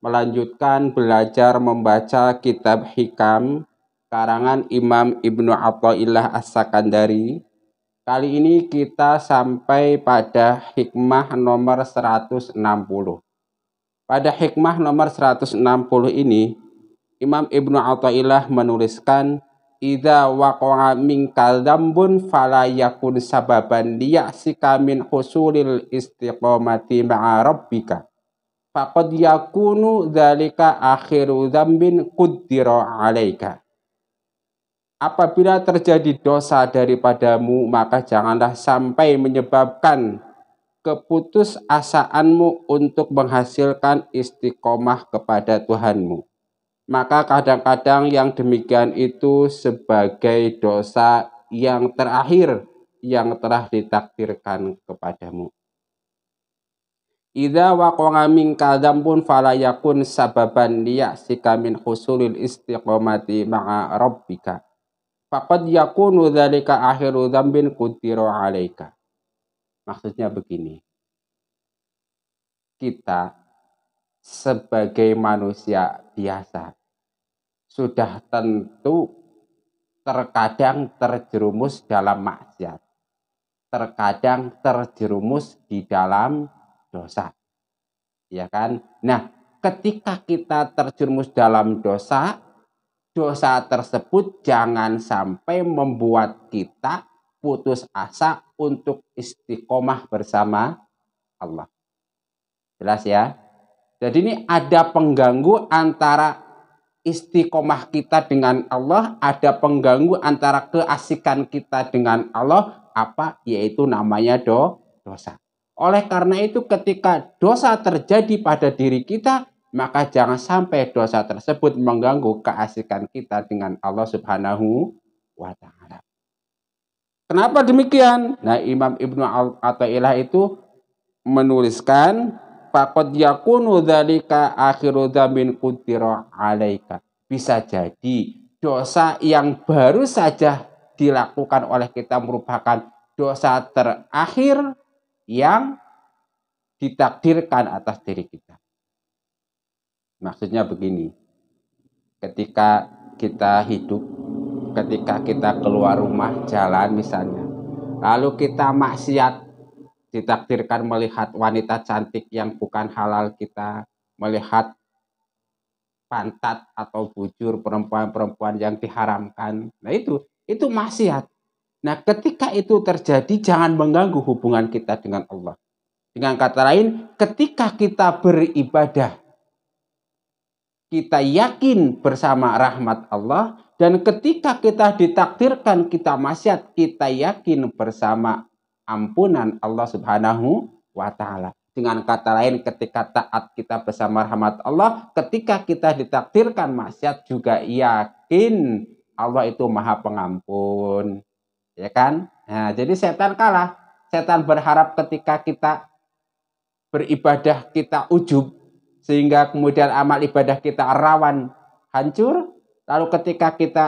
melanjutkan belajar membaca kitab Hikam karangan Imam Ibnu Athaillah As-Sakandari. Kali ini kita sampai pada hikmah nomor 160. Pada hikmah nomor 160 ini, Imam Ibnu Athaillah menuliskan Ida waqa'a minkal dambun fala yakun sababan liya'sika min husulil istiqomati ma'a rabbika faqad yakunu dzalika akhiru dzambin quddira alaika. Apabila terjadi dosa daripadamu, maka janganlah sampai menyebabkan keputusasaanmu untuk menghasilkan istiqomah kepada Tuhanmu. Maka kadang-kadang yang demikian itu sebagai dosa yang terakhir yang telah ditakdirkan kepadamu. Idza waqa'a min kadzambun fala yakun sababan liya'sika min husulil istiqomati ma'a rabbika. Faqad yakunu dzalika akhiru dzambin kutiro 'alaika. Maksudnya begini. Kita sebagai manusia biasa sudah tentu terkadang terjerumus dalam maksiat. Terkadang terjerumus di dalam dosa. Ya kan? Nah, ketika kita terjerumus dalam dosa, dosa tersebut jangan sampai membuat kita putus asa untuk istiqomah bersama Allah. Jelas ya? Jadi ini ada pengganggu antara istiqomah kita dengan Allah, ada pengganggu antara keasikan kita dengan Allah, apa? Yaitu namanya do, dosa. Oleh karena itu ketika dosa terjadi pada diri kita, maka jangan sampai dosa tersebut mengganggu keasikan kita dengan Allah Subhanahu wa taala. Kenapa demikian? Nah, Imam Ibnu Al-Ata'ilah itu menuliskan Fakot yakunu dhalika akhiru dhamin kutiro alaika. Bisa jadi dosa yang baru saja dilakukan oleh kita merupakan dosa terakhir yang ditakdirkan atas diri kita. Maksudnya begini, ketika kita hidup, ketika kita keluar rumah, jalan misalnya, lalu kita maksiat, ditakdirkan melihat wanita cantik yang bukan halal kita, melihat pantat atau bujur perempuan-perempuan yang diharamkan. Nah itu, itu maksiat. Nah, ketika itu terjadi, jangan mengganggu hubungan kita dengan Allah. Dengan kata lain, ketika kita beribadah, kita yakin bersama rahmat Allah, dan ketika kita ditakdirkan kita maksiat, kita yakin bersama ampunan Allah Subhanahu wa Ta'ala. Dengan kata lain, ketika taat kita bersama rahmat Allah, ketika kita ditakdirkan maksiat juga yakin Allah itu Maha Pengampun. Ya kan? Nah, jadi setan kalah. Setan berharap ketika kita beribadah kita ujub sehingga kemudian amal ibadah kita rawan hancur. Lalu ketika kita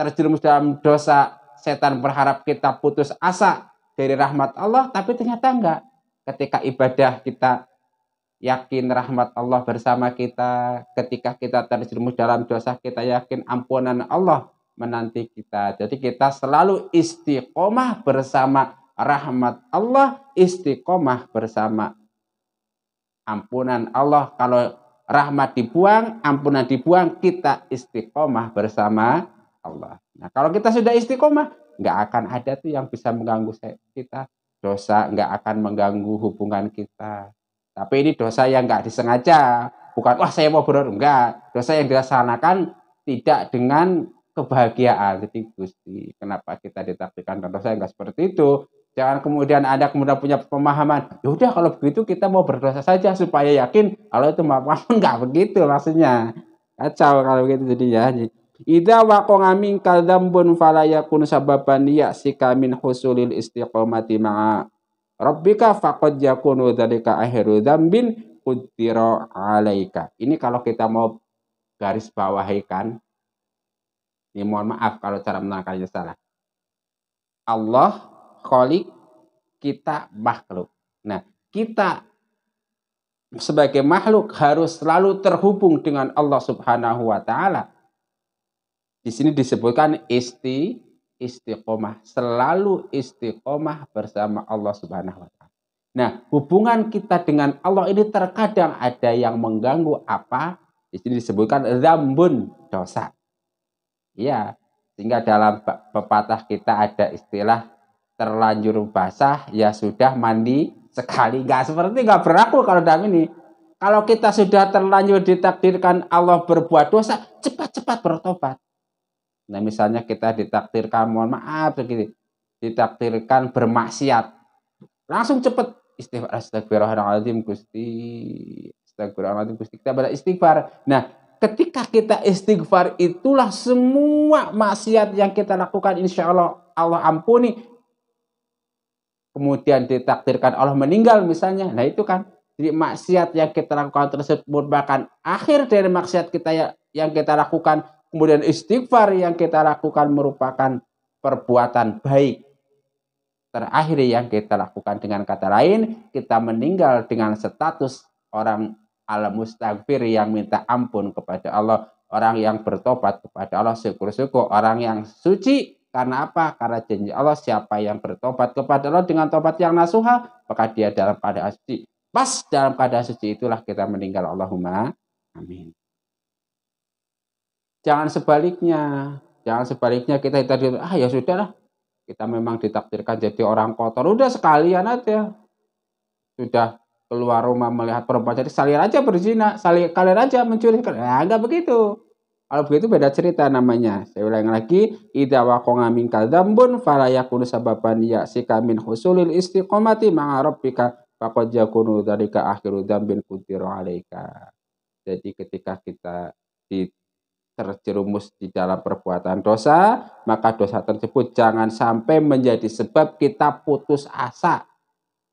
terjerumus dalam dosa, setan berharap kita putus asa dari rahmat Allah, tapi ternyata enggak. Ketika ibadah kita yakin rahmat Allah bersama kita, ketika kita terjerumus dalam dosa kita yakin ampunan Allah menanti kita. Jadi kita selalu istiqomah bersama rahmat Allah, istiqomah bersama ampunan Allah. Kalau rahmat dibuang, ampunan dibuang, kita istiqomah bersama Allah. Nah, kalau kita sudah istiqomah, nggak akan ada tuh yang bisa mengganggu kita. Dosa nggak akan mengganggu hubungan kita. Tapi ini dosa yang nggak disengaja. Bukan, wah saya mau berdoa Enggak. Dosa yang dilaksanakan tidak dengan kebahagiaan itu Gusti. Kenapa kita ditakdirkan dan saya enggak seperti itu? Jangan kemudian ada kemudian punya pemahaman, ya udah kalau begitu kita mau berdosa saja supaya yakin kalau itu maaf enggak begitu maksudnya. Kacau kalau begitu jadi ya. Idza waqa'a minkal bun falaya kun sababan si kamin husulil istiqomati ma'a rabbika faqad yakunu udalika akhiru dambin kudiro alaika. Ini kalau kita mau garis bawahi kan ini ya, mohon maaf kalau cara menangkalnya salah. Allah kholik, kita makhluk. Nah, kita sebagai makhluk harus selalu terhubung dengan Allah Subhanahu wa taala. Di sini disebutkan isti istiqomah, selalu istiqomah bersama Allah Subhanahu wa taala. Nah, hubungan kita dengan Allah ini terkadang ada yang mengganggu apa? Di sini disebutkan zambun dosa. Iya, sehingga dalam pepatah kita ada istilah terlanjur basah ya sudah mandi sekali gak seperti gak berlaku kalau dalam ini kalau kita sudah terlanjur ditakdirkan Allah berbuat dosa cepat-cepat bertobat nah misalnya kita ditakdirkan mohon maaf begitu ditakdirkan bermaksiat langsung cepat istighfar astagfirullahaladzim gusti astagfirullahaladzim gusti kita baca istighfar nah ketika kita istighfar itulah semua maksiat yang kita lakukan insya Allah Allah ampuni kemudian ditakdirkan Allah meninggal misalnya nah itu kan jadi maksiat yang kita lakukan tersebut bahkan akhir dari maksiat kita ya, yang kita lakukan kemudian istighfar yang kita lakukan merupakan perbuatan baik terakhir yang kita lakukan dengan kata lain kita meninggal dengan status orang al mustaghfir yang minta ampun kepada Allah, orang yang bertobat kepada Allah, syukur-syukur orang yang suci karena apa? Karena janji Allah siapa yang bertobat kepada Allah dengan tobat yang nasuha, maka dia dalam keadaan suci. Pas dalam keadaan suci itulah kita meninggal Allahumma. Amin. Jangan sebaliknya. Jangan sebaliknya kita tadi ah ya sudahlah. Kita memang ditakdirkan jadi orang kotor. Udah sekalian aja. Sudah keluar rumah melihat perempuan jadi salir aja berzina, salir kalian aja mencuri. Nah, enggak begitu. Kalau begitu beda cerita namanya. Saya ulang lagi, idah wa minkal dzambun dambun yakunu sababan ya'sika min husulil istiqomati ma'a rabbika faqad yakunu ke akhiru dambin kutiru 'alaika. Jadi ketika kita di terjerumus di dalam perbuatan dosa, maka dosa tersebut jangan sampai menjadi sebab kita putus asa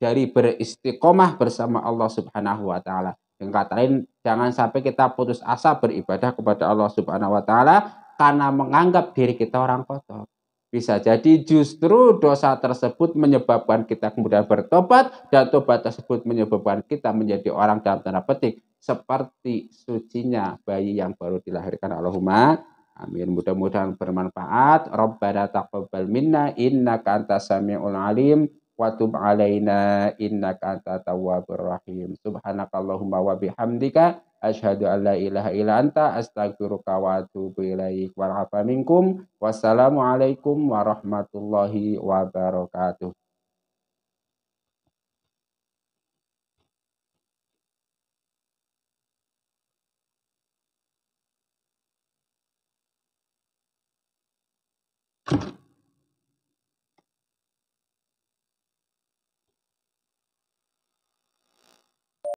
dari beristiqomah bersama Allah Subhanahu wa taala. Yang kata lain, jangan sampai kita putus asa beribadah kepada Allah Subhanahu wa taala karena menganggap diri kita orang kotor. Bisa jadi justru dosa tersebut menyebabkan kita kemudian bertobat dan tobat tersebut menyebabkan kita menjadi orang dalam tanda petik seperti sucinya bayi yang baru dilahirkan. Allahumma amin. Mudah-mudahan bermanfaat. Rabbana taqabbal minna innaka antas samiul alim wa tub alaina innaka tatawwabur rahim subhanakallahumma wa bihamdika asyhadu an la ilaha illa anta astaghfiruka wa atubu ilaik wa minkum wassalamu alaikum warahmatullahi wabarakatuh